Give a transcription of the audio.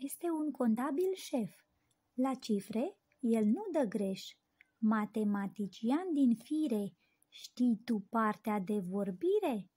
Este un contabil șef. La cifre, el nu dă greș. Matematician din fire, știi tu partea de vorbire?